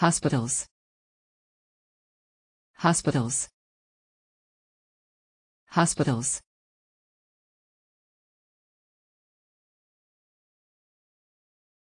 hospitals hospitals hospitals